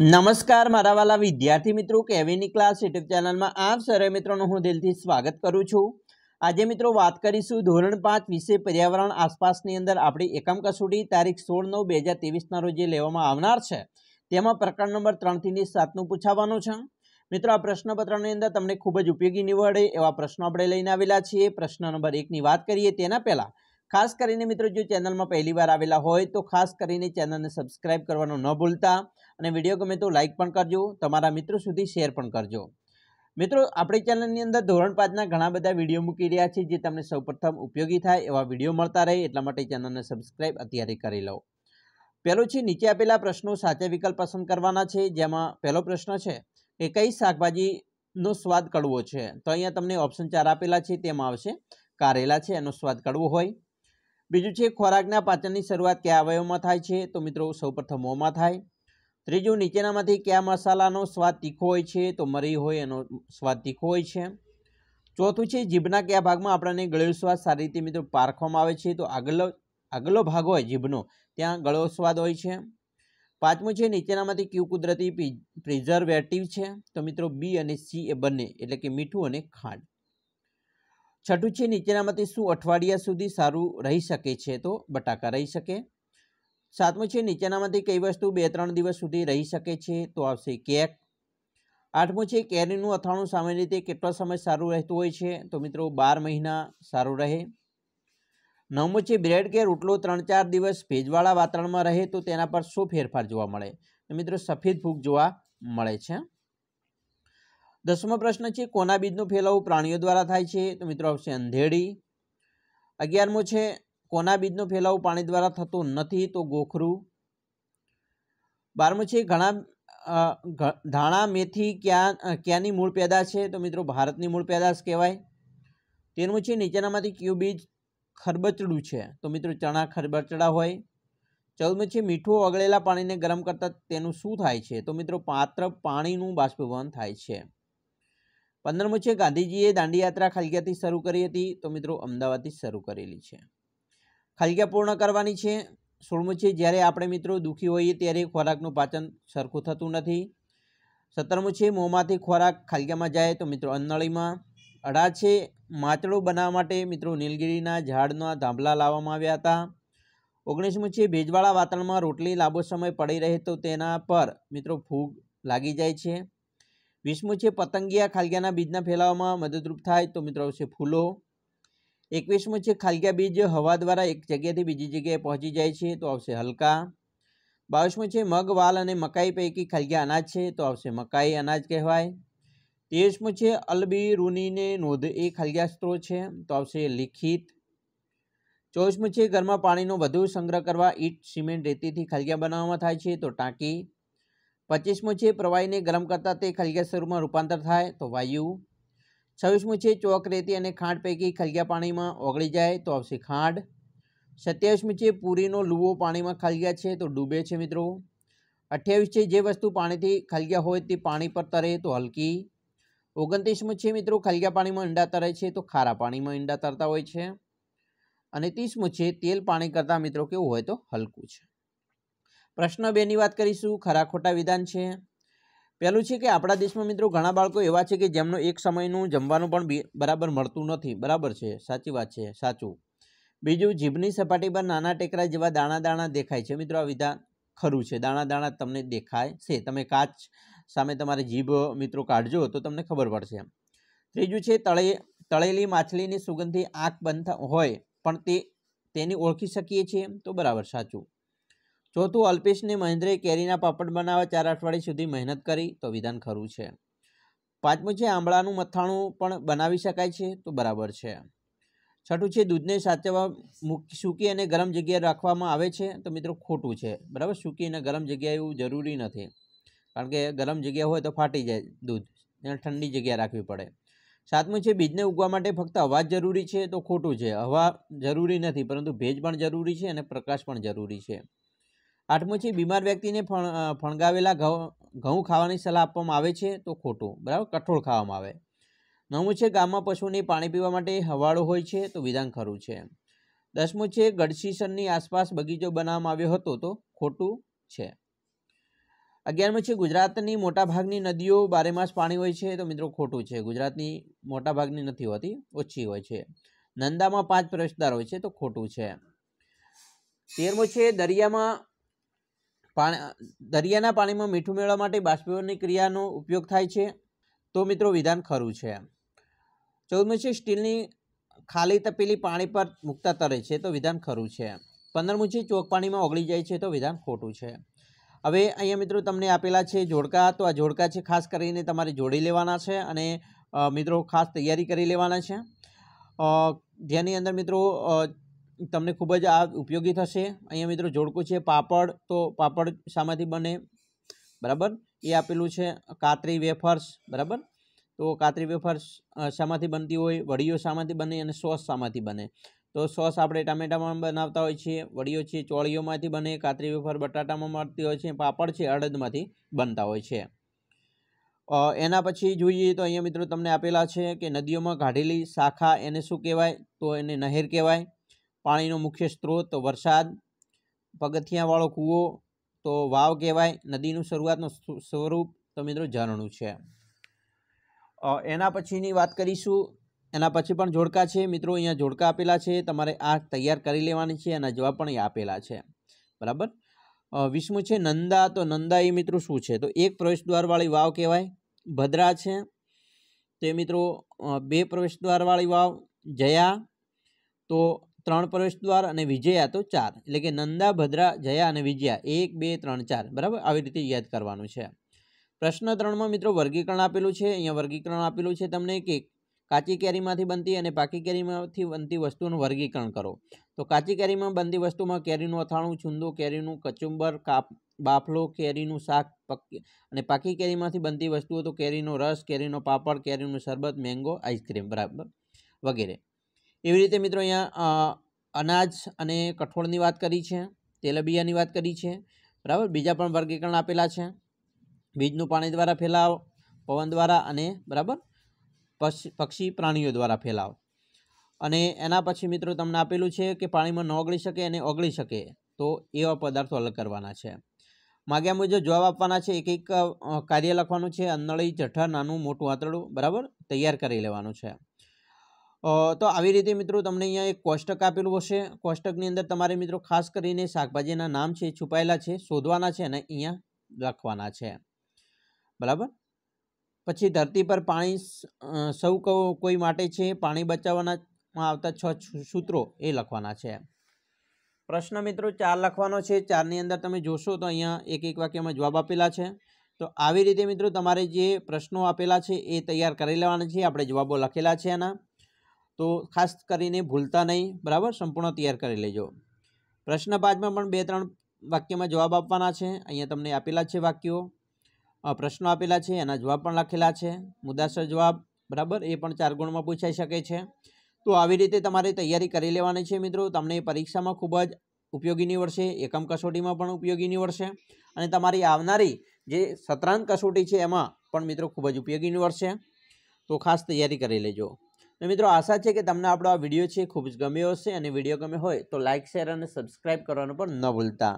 નમસ્કાર મારા વાલા વિદ્યાર્થી મિત્રો કેવીની ક્લાસ યુટ્યુબ ચેનલમાં આપ સરે મિત્રોનું હું દિલથી સ્વાગત કરું છું આજે મિત્રો વાત કરીશું ધોરણ પાંચ વિશે પર્યાવરણ આસપાસની અંદર આપણી એકમ કસોટી તારીખ સોળ નવ બે હજાર ત્રેવીસના રોજ જે લેવામાં આવનાર છે તેમાં પ્રકરણ નંબર ત્રણથી સાતનું પૂછાવાનું છે મિત્રો આ પ્રશ્નપત્રની અંદર તમને ખૂબ જ ઉપયોગી નિવડે એવા પ્રશ્નો આપણે લઈને આવેલા છીએ પ્રશ્ન નંબર એકની વાત કરીએ તેના પહેલાં ખાસ કરીને મિત્રો જો ચેનલમાં પહેલીવાર આવેલા હોય તો ખાસ કરીને ચેનલને સબસ્ક્રાઈબ કરવાનું ન ભૂલતા અને વિડીયો ગમે તો લાઇક પણ કરજો તમારા મિત્રો સુધી શેર પણ કરજો મિત્રો આપણી ચેનલની અંદર ધોરણ પાંચના ઘણા બધા વિડીયો મૂકી રહ્યા છે જે તમને સૌપ્રથમ ઉપયોગી થાય એવા વિડીયો મળતા રહે એટલા માટે ચેનલને સબસ્ક્રાઈબ અત્યારે કરી લો પહેલો છે નીચે આપેલા પ્રશ્નો સાચા વિકલ્પ પસંદ કરવાના છે જેમાં પહેલો પ્રશ્ન છે કે કઈ શાકભાજીનો સ્વાદ કડવો છે તો અહીંયા તમને ઓપ્શન ચાર આપેલા છે તેમાં આવશે કારેલા છે એનો સ્વાદ કડવો હોય બીજું છે ખોરાકના પાચનની શરૂઆત કયા અવયવમાં થાય છે તો મિત્રો સૌપ્રથમ મોંમાં થાય ત્રીજું નીચેનામાંથી કયા મસાલાનો સ્વાદ તીખો હોય છે તો મરી હોય એનો સ્વાદ તીખો હોય છે ચોથું છે જીભના કયા ભાગમાં આપણને ગળેલો સ્વાદ સારી રીતે મિત્રો પારખવામાં આવે છે તો આગલો આગલો ભાગ હોય જીભનો ત્યાં ગળો સ્વાદ હોય છે પાંચમું છે નીચેનામાંથી ક્યુ કુદરતી પ્રિઝર્વેટિવ છે તો મિત્રો બી અને સી એ બંને એટલે કે મીઠું અને ખાંડ છઠ્ઠું છે નીચેનામાંથી શું અઠવાડિયા સુધી સારું રહી શકે છે તો બટાકા રહી શકે સાતમું છે નીચેનામાંથી કઈ વસ્તુ બે ત્રણ દિવસ સુધી રહી શકે છે તો આવશે કેક આઠમું છે કેરીનું અથાણું સામાન્ય રીતે કેટલો સમય સારું રહેતું હોય છે તો મિત્રો બાર મહિના સારું રહે નવમું છે બ્રેડ કે રોટલો ત્રણ ચાર દિવસ ભેજવાળા વાતાવરણમાં રહે તો તેના પર શું ફેરફાર જોવા મળે મિત્રો સફેદ ફૂગ જોવા મળે છે દસમો પ્રશ્ન છે કોના બીજનું ફેલાવો પ્રાણીઓ દ્વારા થાય છે તો મિત્રો આવશે અંધેડી અગિયારમો છે કોના બીજનું ફેલાવો પાણી દ્વારા થતો નથી તો ગોખરું બારમું છે ઘણા ધાણા મેથી ક્યાં ક્યાંની મૂળ પેદા છે તો મિત્રો ભારતની મૂળ પેદાશ કહેવાય તેરમું છે નીચેનામાંથી કયું બીજ ખરબચડું છે તો મિત્રો ચણા ખરબચડા હોય ચૌદમું છે મીઠું ઓગળેલા પાણીને ગરમ કરતાં તેનું શું થાય છે તો મિત્રો પાત્ર પાણીનું બાષ્પીભવન થાય છે પંદરમું છે ગાંધીજીએ દાંડીયાત્રા ખાલગ્યાથી શરૂ કરી હતી તો મિત્રો અમદાવાદથી શરૂ કરેલી છે ખાલગ્યા પૂર્ણ કરવાની છે સોળમું છે જ્યારે આપણે મિત્રો દુઃખી હોઈએ ત્યારે ખોરાકનું પાચન સરખું થતું નથી સત્તરમું છે મોંમાંથી ખોરાક ખાલગ્યામાં જાય તો મિત્રો અન્નળીમાં અઢાર છે માચડું બનાવવા માટે મિત્રો નીલગીરીના ઝાડના ધાંભલા લાવવામાં આવ્યા હતા ઓગણીસમું છે ભેજવાળા વાતાવરણમાં રોટલી લાંબો સમય પડી રહે તો તેના પર મિત્રો ફૂગ લાગી જાય છે વીસમું છે પતંગિયા ખાલગ્યાના બીજના ફેલાવામાં મદદરૂપ થાય તો મિત્રો આવશે ફૂલો એકવીસમું છે ખાલગ્યા બીજ હવા દ્વારા એક જગ્યાથી બીજી જગ્યાએ પહોંચી જાય છે તો આવશે હલકા બાવીસમું છે મગ વાલ અને મકાઈ પૈકી ખાલગ્યા અનાજ છે તો આવશે મકાઈ અનાજ કહેવાય તેવીસમું છે અલબી રૂનીને નોંધ એ ખાલગ્યા સ્ત્રો છે તો આવશે લિખિત ચોવીસમું છે ઘરમાં પાણીનો વધુ સંગ્રહ કરવા ઈટ સિમેન્ટ રેતીથી ખાલગ્યા બનાવવામાં થાય છે તો ટાંકી પચીસમું છે પ્રવાહીને ગરમ કરતાં તે ખલગ્યા સ્વરૂપમાં રૂપાંતર થાય તો વાયુ છવ્વીસમું છે ચોક રેતી અને ખાંડ પૈકી ખલગ્યા પાણીમાં ઓગળી જાય તો આવશે ખાંડ સત્યાવીસમું છે પૂરીનો લુવો પાણીમાં ખલગ્યા છે તો ડૂબે છે મિત્રો અઠ્યાવીસ છે જે વસ્તુ પાણીથી ખલગ્યા હોય તે પાણી પર તરે તો હલકી ઓગણત્રીસમું છે મિત્રો ખલગ્યા પાણીમાં ઈંડા તરે છે તો ખારા પાણીમાં ઈંડા તરતા હોય છે અને ત્રીસમું છે તેલ પાણી કરતાં મિત્રો કેવું હોય તો હલકું છે પ્રશ્ન બેની વાત કરીશું ખરા ખોટા વિધાન છે પહેલું છે કે આપણા દેશમાં મિત્રો ઘણા બાળકો એવા છે કે જેમનો એક સમયનું જમવાનું પણ બરાબર મળતું નથી બરાબર છે સાચી વાત છે સાચું બીજું જીભની સપાટી પર નાના ટેકરા જેવા દાણા દાણા દેખાય છે મિત્રો આ વિધાન ખરું છે દાણા દાણા તમને દેખાય છે તમે કાચ સામે તમારે જીભ મિત્રો કાઢજો તો તમને ખબર પડશે ત્રીજું છે તળે તળેલી માછલીની સુગંધથી આંખ બંધ હોય પણ તે તેની ઓળખી શકીએ છીએ તો બરાબર સાચું ચોથું અલ્પેશને મહેન્દ્રે કેરીના પાપડ બનાવવા ચાર અઠવાડિયા સુધી મહેનત કરી તો વિધાન ખરું છે પાંચમું છે આંબળાનું મથાણું પણ બનાવી શકાય છે તો બરાબર છે છઠ્ઠું છે દૂધને સાચવવા સૂકી અને ગરમ જગ્યાએ રાખવામાં આવે છે તો મિત્રો ખોટું છે બરાબર સૂકી અને ગરમ જગ્યાએ એવું જરૂરી નથી કારણ કે ગરમ જગ્યા હોય તો ફાટી જાય દૂધ એને ઠંડી જગ્યા રાખવી પડે સાતમું છે બીજને ઉગવા માટે ફક્ત હવા જરૂરી છે તો ખોટું છે હવા જરૂરી નથી પરંતુ ભેજ પણ જરૂરી છે અને પ્રકાશ પણ જરૂરી છે આઠમું છે બીમાર વ્યક્તિને ફણગાવેલા ઘઉં ખાવાની સલાહ આપવામાં આવે છે તો ખોટું બરાબર કઠોળ ખાવામાં આવે નવમું છે ગામમાં પશુને પાણી પીવા માટે હવાળો હોય છે તો વિધાન ખરું છે દસમું છે ગઢશીશનની આસપાસ બગીચો બનાવવામાં આવ્યો હતો તો ખોટું છે અગિયારમું છે ગુજરાતની મોટાભાગની નદીઓ બારેમાસ પાણી હોય છે તો મિત્રો ખોટું છે ગુજરાતની મોટાભાગની નથી હોતી ઓછી હોય છે નંદામાં પાંચ પ્રવેશદ્વાર હોય છે તો ખોટું છે તેરમું છે દરિયામાં પાણી દરિયાના પાણીમાં મીઠું મેળવવા માટે બાષ્પીભવનની ક્રિયાનો ઉપયોગ થાય છે તો મિત્રો વિધાન ખરું છે ચૌદમું છે સ્ટીલની ખાલી તપેલી પાણી પર મૂકતા તરે છે તો વિધાન ખરું છે પંદરમું છે ચોક પાણીમાં ઓગળી જાય છે તો વિધાન ખોટું છે હવે અહીંયા મિત્રો તમને આપેલા છે જોડકા તો આ જોડકા છે ખાસ કરીને તમારે જોડી લેવાના છે અને મિત્રો ખાસ તૈયારી કરી લેવાના છે જેની અંદર મિત્રો તમને ખૂબ જ આ ઉપયોગી થશે અહીંયા મિત્રો જોડકું છે પાપડ તો પાપડ શામાંથી બને બરાબર એ આપેલું છે કાતરી વેફર્સ બરાબર તો કાતરી વેફર્સ શામાંથી બનતી હોય વડીઓ શામાંથી બને અને સોસ શામાંથી બને તો સોસ આપણે ટામેટામાં બનાવતા હોઈએ છીએ વડીઓ છે ચોળીઓમાંથી બને કાતરી વેફર બટાટામાં મળતી હોય છે પાપડ છે અડદમાંથી બનતા હોય છે એના પછી જોઈએ તો અહીંયા મિત્રો તમને આપેલા છે કે નદીઓમાં કાઢેલી શાખા એને શું કહેવાય તો એને નહેર કહેવાય પાણીનો મુખ્ય સ્ત્રોત વરસાદ પગથિયાવાળો કૂવો તો વાવ કહેવાય નદીનું શરૂઆતનું સ્વરૂપ તો મિત્રો ઝરણું છે એના પછીની વાત કરીશું એના પછી પણ જોડકા છે મિત્રો અહીંયા જોડકા આપેલા છે તમારે આ તૈયાર કરી લેવાની છે એના જવાબ પણ એ આપેલા છે બરાબર વિષ્ણુ છે નંદા તો નંદા એ મિત્રો શું છે તો એક પ્રવેશદ્વારવાળી વાવ કહેવાય ભદ્રા છે તે મિત્રો બે પ્રવેશદ્વારવાળી વાવ જયા તો ત્રણ પ્રવેશ દ્વાર અને વિજયા તો ચાર એટલે કે નંદા ભદ્રા જયા અને વિજયા એક બે ત્રણ ચાર બરાબર આવી રીતે યાદ કરવાનું છે પ્રશ્ન ત્રણમાં મિત્રો વર્ગીકરણ આપેલું છે અહીંયા વર્ગીકરણ આપેલું છે તમને કે કાચી કેરીમાંથી બનતી અને પાકી કેરીમાંથી બનતી વસ્તુનું વર્ગીકરણ કરો તો કાચી કેરીમાં બનતી વસ્તુમાં કેરીનું અથાણું છુંદો કેરીનું કચુંબર કાપ બાફલો કેરીનું શાક અને પાકી કેરીમાંથી બનતી વસ્તુઓ તો કેરીનો રસ કેરીનો પાપડ કેરીનું શરબત મેંગો આઈસ્ક્રીમ બરાબર વગેરે એવી રીતે મિત્રો અહીંયા અનાજ અને કઠોળની વાત કરી છે તેલબિયાની વાત કરી છે બરાબર બીજા પણ વર્ગીકરણ આપેલા છે બીજનું પાણી દ્વારા ફેલાવ પવન દ્વારા અને બરાબર પક્ષી પ્રાણીઓ દ્વારા ફેલાવ અને એના પછી મિત્રો તમને આપેલું છે કે પાણીમાં ન ઓગળી શકે અને ઓગળી શકે તો એવા પદાર્થો અલગ કરવાના છે માગ્યા મુજબ જવાબ આપવાના છે એક એક કાર્ય લખવાનું છે અંદળી જઠર નાનું મોટું આંતરડું બરાબર તૈયાર કરી લેવાનું છે તો આવી રીતે મિત્રો તમને અહીંયા એક કોષ્ટક આપેલું હશે કોષ્ટકની અંદર તમારે મિત્રો ખાસ કરીને શાકભાજીના નામ છે છુપાયેલા છે શોધવાના છે અને અહીંયા લખવાના છે બરાબર પછી ધરતી પર પાણી સૌ કોઈ માટે છે પાણી બચાવવાના આવતા છ સૂત્રો એ લખવાના છે પ્રશ્ન મિત્રો ચાર લખવાનો છે ચારની અંદર તમે જોશો તો અહીંયા એક એક વાક્યમાં જવાબ આપેલા છે તો આવી રીતે મિત્રો તમારે જે પ્રશ્નો આપેલા છે એ તૈયાર કરી લેવાના છે આપણે જવાબો લખેલા છે એના તો ખાસ કરીને ભૂલતા નહીં બરાબર સંપૂર્ણ તૈયાર કરી લેજો પ્રશ્ન પાંચમાં પણ બે ત્રણ વાક્યમાં જવાબ આપવાના છે અહીંયા તમને આપેલા છે વાક્યો પ્રશ્નો આપેલા છે એના જવાબ પણ લખેલા છે મુદ્દાસર જવાબ બરાબર એ પણ ચાર ગુણમાં પૂછાઈ શકે છે તો આવી રીતે તમારે તૈયારી કરી લેવાની છે મિત્રો તમને પરીક્ષામાં ખૂબ જ ઉપયોગી નીવડશે એકમ કસોટીમાં પણ ઉપયોગી નીવડશે અને તમારી આવનારી જે સત્રાંત કસોટી છે એમાં પણ મિત્રો ખૂબ જ ઉપયોગી નીવડશે તો ખાસ તૈયારી કરી લેજો તો મિત્રો આશા છે કે તમને આપણો આ વિડીયો છે ખૂબ જ ગમ્યો હશે અને વિડીયો ગમ્યો હોય તો લાઇક શેર અને સબસ્ક્રાઈબ કરવાનું પણ ન ભૂલતા